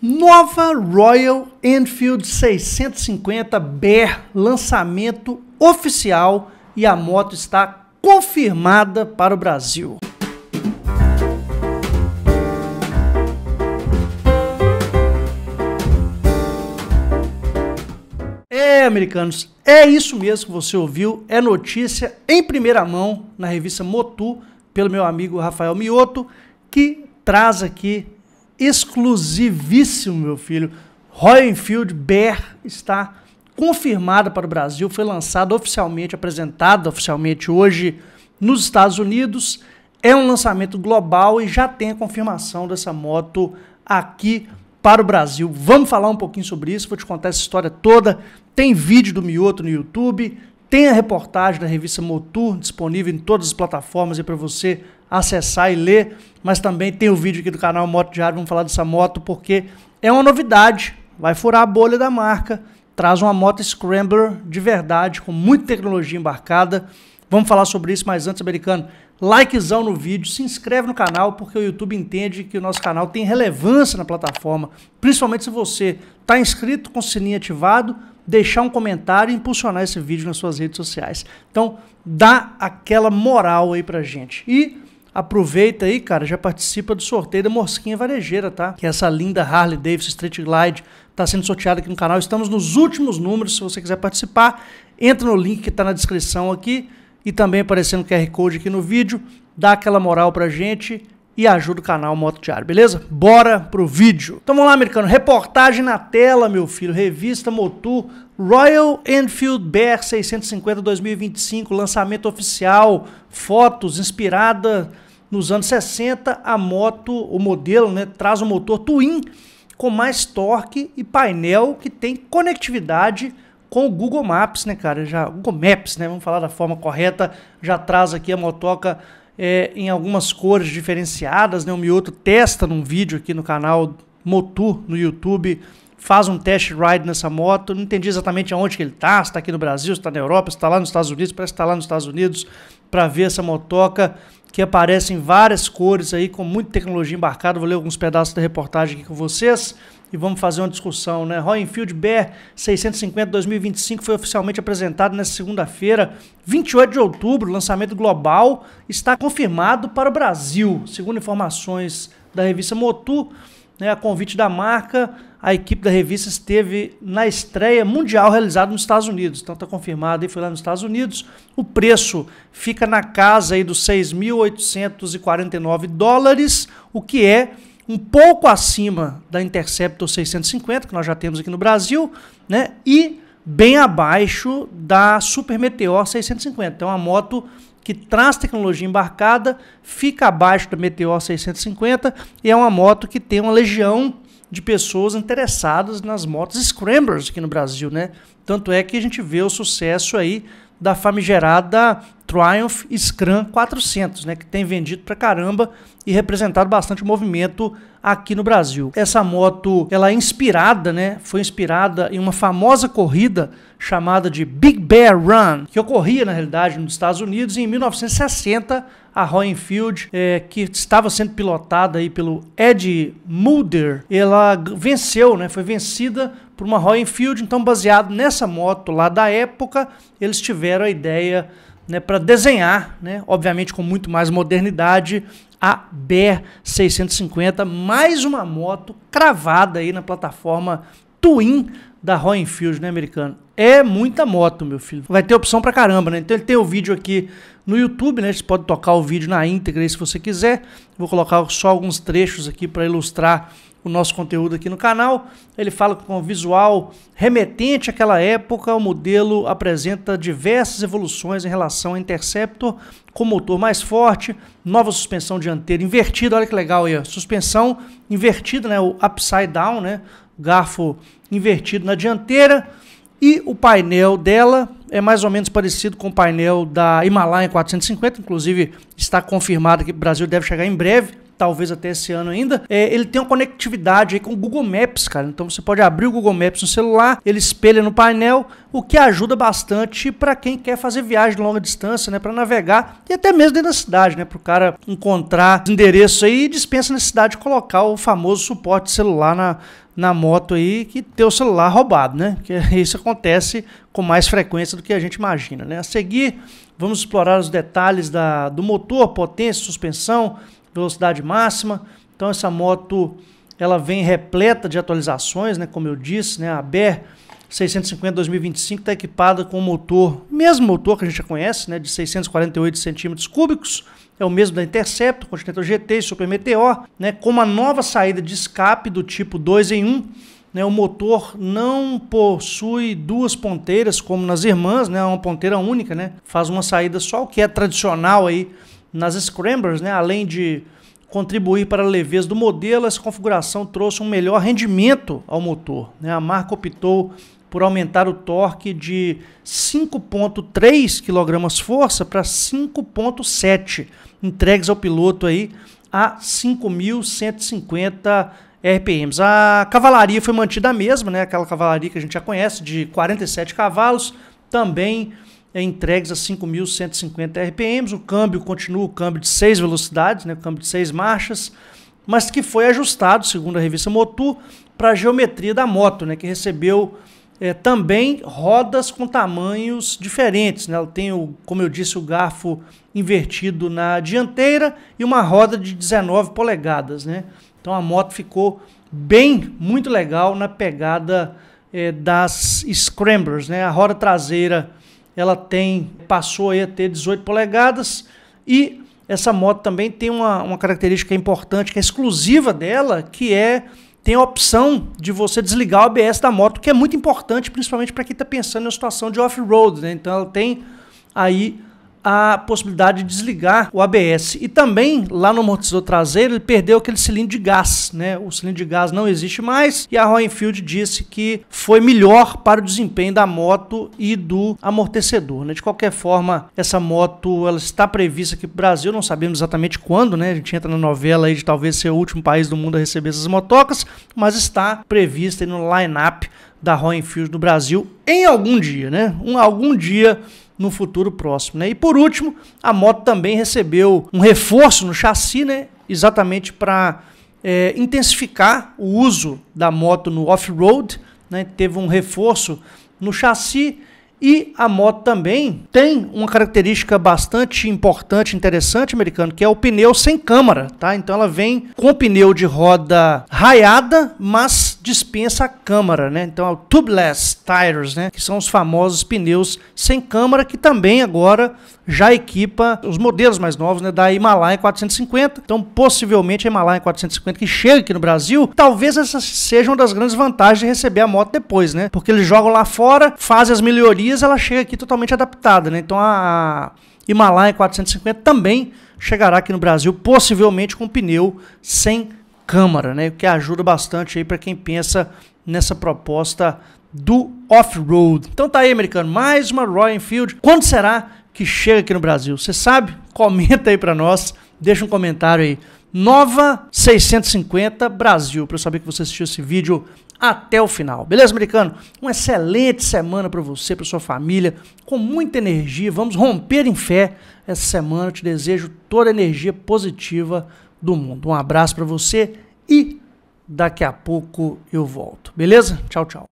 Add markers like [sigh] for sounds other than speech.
Nova Royal Enfield 650 BR, lançamento oficial e a moto está confirmada para o Brasil. É, americanos, é isso mesmo que você ouviu, é notícia em primeira mão na revista Motu, pelo meu amigo Rafael Mioto, que traz aqui exclusivíssimo, meu filho. Royal Enfield Bear está confirmada para o Brasil, foi lançada oficialmente, apresentada oficialmente hoje nos Estados Unidos. É um lançamento global e já tem a confirmação dessa moto aqui para o Brasil. Vamos falar um pouquinho sobre isso, vou te contar essa história toda. Tem vídeo do Mioto no YouTube, tem a reportagem da revista Motor disponível em todas as plataformas e é para você acessar e ler, mas também tem o vídeo aqui do canal Moto Diário, vamos falar dessa moto porque é uma novidade, vai furar a bolha da marca, traz uma moto Scrambler de verdade, com muita tecnologia embarcada. Vamos falar sobre isso, mas antes, americano, likezão no vídeo, se inscreve no canal, porque o YouTube entende que o nosso canal tem relevância na plataforma, principalmente se você está inscrito com o sininho ativado, deixar um comentário e impulsionar esse vídeo nas suas redes sociais. Então, dá aquela moral aí pra gente. E Aproveita aí, cara, já participa do sorteio da Mosquinha Varejeira, tá? Que é essa linda Harley Davidson Street Glide está sendo sorteada aqui no canal. Estamos nos últimos números, se você quiser participar, entra no link que está na descrição aqui e também aparecendo o QR Code aqui no vídeo. Dá aquela moral pra gente e ajuda o canal Moto Diário, beleza? Bora pro vídeo. Então vamos lá, americano. Reportagem na tela, meu filho. Revista Motu Royal Enfield BR 650 2025, lançamento oficial. Fotos inspirada nos anos 60, a moto, o modelo, né, traz um motor twin com mais torque e painel que tem conectividade com o Google Maps, né, cara? Já Google Maps, né? Vamos falar da forma correta. Já traz aqui a motoca é, em algumas cores diferenciadas. Né? O Mioto testa num vídeo aqui no canal Motu no YouTube faz um test ride nessa moto, não entendi exatamente aonde que ele está, se está aqui no Brasil, se está na Europa, se está lá nos Estados Unidos, parece que está lá nos Estados Unidos, para ver essa motoca que aparece em várias cores aí, com muita tecnologia embarcada. Vou ler alguns pedaços da reportagem aqui com vocês e vamos fazer uma discussão, né? Rolling Enfield BR 650 2025 foi oficialmente apresentado nesta segunda-feira, 28 de outubro, lançamento global, está confirmado para o Brasil, segundo informações da revista Motu. Né, a convite da marca, a equipe da revista esteve na estreia mundial realizada nos Estados Unidos. Então está confirmado e foi lá nos Estados Unidos. O preço fica na casa aí dos 6.849 dólares, o que é um pouco acima da Interceptor 650 que nós já temos aqui no Brasil, né? E bem abaixo da Super Meteor 650. Então a moto que traz tecnologia embarcada, fica abaixo da Meteor 650 e é uma moto que tem uma legião de pessoas interessadas nas motos scramblers aqui no Brasil, né? Tanto é que a gente vê o sucesso aí da famigerada Triumph Scrum 400, né, que tem vendido pra caramba e representado bastante o movimento aqui no Brasil. Essa moto, ela é inspirada, né, foi inspirada em uma famosa corrida chamada de Big Bear Run, que ocorria na realidade nos Estados Unidos em 1960, a Roy Enfield, é, eh, que estava sendo pilotada aí pelo Ed Mulder, ela venceu, né, foi vencida por uma Royal Enfield. Então, baseado nessa moto lá da época, eles tiveram a ideia né, para desenhar, né, obviamente com muito mais modernidade, a BER 650, mais uma moto cravada aí na plataforma Twin da Royal Enfield, né, americano? É muita moto, meu filho. Vai ter opção pra caramba, né? Então ele tem o vídeo aqui no YouTube, né? Você pode tocar o vídeo na íntegra aí se você quiser. Vou colocar só alguns trechos aqui para ilustrar o nosso conteúdo aqui no canal. Ele fala com visual remetente àquela época. O modelo apresenta diversas evoluções em relação ao Interceptor, com motor mais forte, nova suspensão dianteira invertida. Olha que legal aí, ó. suspensão invertida, né? O upside down, né? Garfo invertido na dianteira. E o painel dela é mais ou menos parecido com o painel da Himalaya 450, inclusive está confirmado que o Brasil deve chegar em breve talvez até esse ano ainda, é, ele tem uma conectividade aí com o Google Maps, cara. Então você pode abrir o Google Maps no celular, ele espelha no painel, o que ajuda bastante para quem quer fazer viagem de longa distância, né, para navegar e até mesmo dentro da cidade, né, para o cara encontrar endereço aí e dispensa necessidade de colocar o famoso suporte celular na, na moto aí que ter o celular roubado, né? Que [laughs] isso acontece com mais frequência do que a gente imagina, né? A seguir, vamos explorar os detalhes da, do motor, potência, suspensão, velocidade máxima. Então essa moto ela vem repleta de atualizações, né? Como eu disse, né? A BR 650 2025 está equipada com o motor, mesmo motor que a gente já conhece, né? De 648 centímetros cúbicos, é o mesmo da Interceptor, Continental GT e Super Meteor, né? Com uma nova saída de escape do tipo 2 em 1. Né, o motor não possui duas ponteiras como nas irmãs, né, uma ponteira única, né, faz uma saída só, o que é tradicional aí nas scramblers, né, além de contribuir para a leveza do modelo, essa configuração trouxe um melhor rendimento ao motor. Né? A marca optou por aumentar o torque de 5.3 kgf para 5.7, entregues ao piloto aí a 5.150 RPMs. A cavalaria foi mantida a mesma, né? aquela cavalaria que a gente já conhece, de 47 cavalos, também é entregues a 5.150 RPMs. O câmbio continua o câmbio de seis velocidades, né, o câmbio de seis marchas, mas que foi ajustado, segundo a revista Motu, para a geometria da moto, né, que recebeu é, também rodas com tamanhos diferentes. Né? Ela tem, o, como eu disse, o garfo invertido na dianteira e uma roda de 19 polegadas. Né? Então a moto ficou bem, muito legal na pegada é, das Scramblers. Né? A roda traseira ela tem passou a ter 18 polegadas e essa moto também tem uma, uma característica importante que é exclusiva dela, que é tem a opção de você desligar o ABS da moto, que é muito importante, principalmente para quem está pensando em uma situação de off-road. Né? Então ela tem aí a possibilidade de desligar o ABS. E também, lá no amortecedor traseiro, ele perdeu aquele cilindro de gás, né? O cilindro de gás não existe mais e a Roenfield disse que foi melhor para o desempenho da moto e do amortecedor, né? De qualquer forma, essa moto, ela está prevista aqui para o Brasil, não sabemos exatamente quando, né? A gente entra na novela aí de talvez ser o último país do mundo a receber essas motocas, mas está prevista no line-up da Roenfield do Brasil em algum dia, né? Um, algum dia no futuro próximo. Né? E por último, a moto também recebeu um reforço no chassi, né? exatamente para é, intensificar o uso da moto no off-road. Né? Teve um reforço no chassi e a moto também tem uma característica bastante importante, interessante, americano, que é o pneu sem câmara, tá? Então ela vem com pneu de roda raiada, mas dispensa a câmara, né? Então, é o tubeless tires, né? Que são os famosos pneus sem câmara que também agora já equipa os modelos mais novos, né, da Himalaya 450. Então, possivelmente a Himalaya 450 que chega aqui no Brasil, talvez essa seja uma das grandes vantagens de receber a moto depois, né? Porque eles jogam lá fora, fazem as melhorias, ela chega aqui totalmente adaptada, né? Então, a Himalaya 450 também chegará aqui no Brasil possivelmente com pneu sem Câmara, né? O que ajuda bastante aí para quem pensa nessa proposta do off-road. Então tá aí, americano, mais uma Royal Enfield. Quando será que chega aqui no Brasil? Você sabe? [laughs] Comenta aí para nós, deixa um comentário aí. Nova 650 Brasil, para eu saber que você assistiu esse vídeo até o final. Beleza, americano? Uma excelente semana para você, para sua família, com muita energia. Vamos romper em fé essa semana. Eu te desejo toda a energia positiva do mundo. Um abraço para você e daqui a pouco eu volto. Beleza? Tchau, tchau.